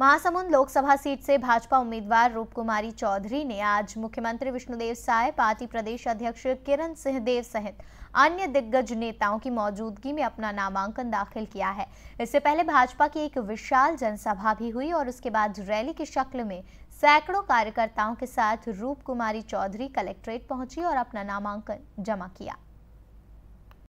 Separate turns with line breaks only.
Mahasamund Lok Sabha seat से भाजपा उम्मीदवार रूप कुमारी चौधरी ने आज मुख्यमंत्री विष्णुदेव साय पार्टी प्रदेश अध्यक्ष किरण सिंहदेव सहित अन्य दिग्गज नेताओं की मौजूदगी में अपना नामांकन दाखिल किया है इससे पहले भाजपा की एक विशाल जनसभा भी हुई और उसके बाद रैली की शक्ल में सैकड़ों कार्यकर्ताओं के साथ रूप कुमारी चौधरी कलेक्ट्रेट पहुंची और अपना नामांकन जमा किया